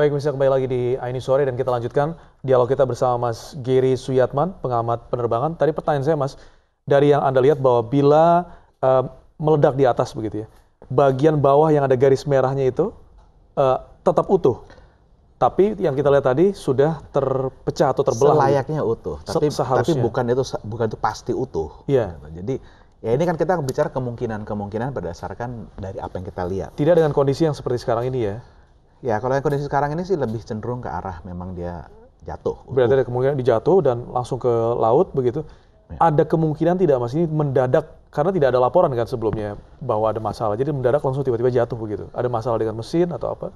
Baik, bisa kembali lagi di Aini Sore dan kita lanjutkan dialog kita bersama Mas Giri Suyatman, pengamat penerbangan. Tadi pertanyaan saya Mas, dari yang Anda lihat bahwa bila uh, meledak di atas begitu ya, bagian bawah yang ada garis merahnya itu uh, tetap utuh. Tapi yang kita lihat tadi sudah terpecah atau terbelah. Selayaknya utuh, tapi, Seharusnya. tapi bukan itu bukan itu pasti utuh. Iya. Yeah. Gitu. Jadi Ya ini kan kita bicara kemungkinan-kemungkinan berdasarkan dari apa yang kita lihat. Tidak dengan kondisi yang seperti sekarang ini ya. Ya kalau yang kondisi sekarang ini sih lebih cenderung ke arah memang dia jatuh. Berarti ada kemungkinan dijatuh dan langsung ke laut begitu. Ya. Ada kemungkinan tidak mas ini mendadak karena tidak ada laporan kan sebelumnya bahwa ada masalah. Jadi mendadak langsung tiba-tiba jatuh begitu. Ada masalah dengan mesin atau apa?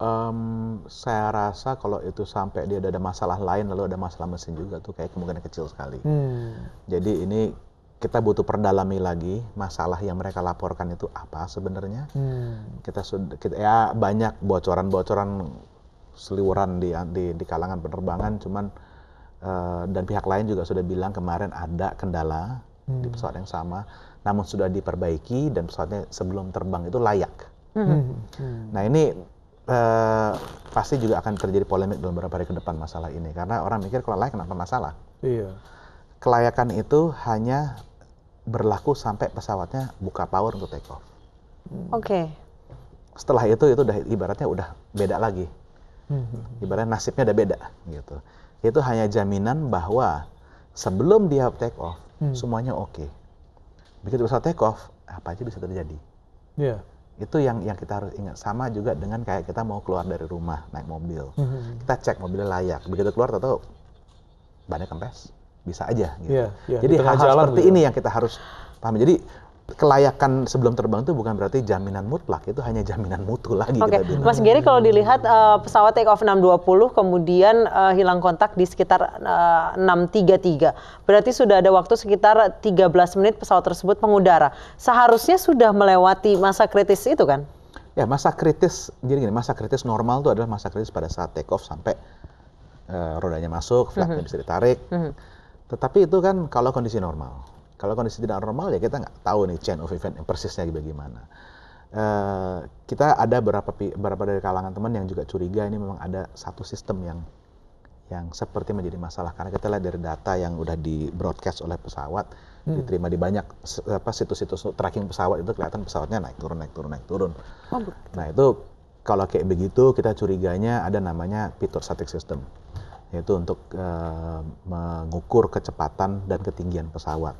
Um, saya rasa kalau itu sampai dia ada masalah lain lalu ada masalah mesin juga tuh kayak kemungkinan kecil sekali. Hmm. Jadi ini kita butuh perdalami lagi masalah yang mereka laporkan itu apa sebenarnya. Hmm. Kita sudah kita, ya banyak bocoran-bocoran seliwuran di, di di kalangan penerbangan cuman uh, dan pihak lain juga sudah bilang kemarin ada kendala hmm. di pesawat yang sama namun sudah diperbaiki dan pesawatnya sebelum terbang itu layak. Hmm. Hmm. hmm. Nah, ini Uh, pasti juga akan terjadi polemik dalam beberapa hari ke depan masalah ini karena orang mikir kalau layak kenapa masalah? Iya. Kelayakan itu hanya berlaku sampai pesawatnya buka power untuk take off. Hmm. Oke. Okay. Setelah itu itu udah ibaratnya udah beda lagi. Hmm. Ibaratnya nasibnya udah beda gitu. Itu hanya jaminan bahwa sebelum dia take off hmm. semuanya oke. Okay. Begitu pesawat take off apa aja bisa terjadi. Iya. Yeah itu yang yang kita harus ingat sama juga dengan kayak kita mau keluar dari rumah naik mobil -hmm. kita cek mobilnya layak begitu keluar tahu bannya kempes bisa aja gitu. Yeah, yeah, Jadi hal, -hal seperti juga. Gitu. ini yang kita harus paham. Jadi kelayakan sebelum terbang itu bukan berarti jaminan mutlak, itu hanya jaminan mutu lagi okay. kita Mas Giri, kalau dilihat uh, pesawat take off 620 kemudian uh, hilang kontak di sekitar uh, eh, 633. Berarti sudah ada waktu sekitar 13 menit pesawat tersebut mengudara. Seharusnya sudah melewati masa kritis itu kan? Ya, masa kritis jadi gini, masa kritis normal itu adalah masa kritis pada saat take off sampai uh, rodanya masuk, flapnya mm -hmm. bisa ditarik. Mm -hmm tetapi itu kan kalau kondisi normal. Kalau kondisi tidak normal ya kita nggak tahu nih chain of event yang persisnya bagaimana. Uh, kita ada beberapa beberapa dari kalangan teman yang juga curiga ini memang ada satu sistem yang yang seperti menjadi masalah karena kita lihat dari data yang udah di broadcast oleh pesawat hmm. diterima di banyak apa situs-situs tracking pesawat itu kelihatan pesawatnya naik turun naik turun naik turun. Oh, nah itu kalau kayak begitu kita curiganya ada namanya pitot static system yaitu untuk e, mengukur kecepatan dan ketinggian pesawat.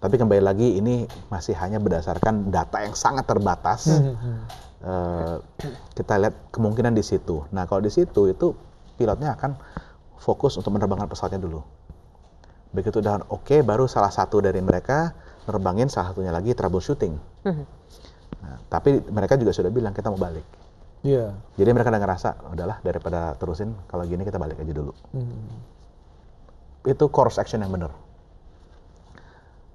Tapi kembali lagi ini masih hanya berdasarkan data yang sangat terbatas. Mm kita lihat kemungkinan di situ. Nah kalau di situ itu pilotnya akan fokus untuk menerbangkan pesawatnya dulu. Begitu udah oke, okay, baru salah satu dari mereka nerbangin salah satunya lagi troubleshooting. Mm nah, tapi mereka juga sudah bilang kita mau balik. Yeah. Jadi mereka udah ngerasa udahlah daripada terusin kalau gini kita balik aja dulu. Mm. Itu course action yang benar.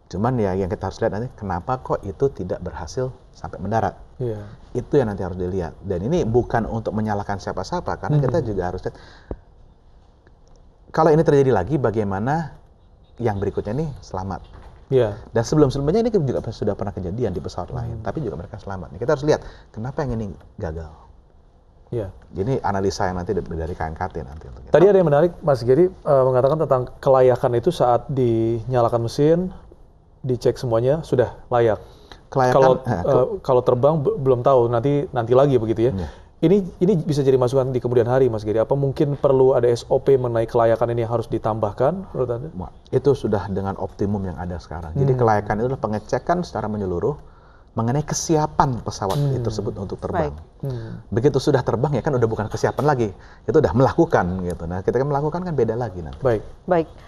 Cuman ya yang kita harus lihat nanti kenapa kok itu tidak berhasil sampai mendarat. Yeah. Itu yang nanti harus dilihat. Dan ini bukan untuk menyalahkan siapa-siapa karena hmm. kita juga harus lihat kalau ini terjadi lagi bagaimana yang berikutnya ini selamat. Yeah. Dan sebelum-sebelumnya ini juga sudah pernah kejadian di pesawat hmm. lain, tapi juga mereka selamat. Nah, kita harus lihat kenapa yang ini gagal. Yeah. Ini analisa yang nanti dari KNKT nanti. Tadi ada yang menarik, Mas Giri uh, mengatakan tentang kelayakan itu saat dinyalakan mesin, dicek semuanya sudah layak. Kelayakan, kalau uh, kalau terbang belum tahu nanti nanti lagi begitu ya. Yeah. Ini ini bisa jadi masukan di kemudian hari, Mas Giri. Apa mungkin perlu ada SOP mengenai kelayakan ini harus ditambahkan menurut Anda? Itu sudah dengan optimum yang ada sekarang. Jadi hmm. kelayakan itu adalah pengecekan secara menyeluruh mengenai kesiapan pesawat hmm. tersebut untuk terbang. Hmm. Begitu sudah terbang ya kan udah bukan kesiapan lagi, itu udah melakukan gitu. Nah, kita kan melakukan kan beda lagi nanti. Baik. Baik.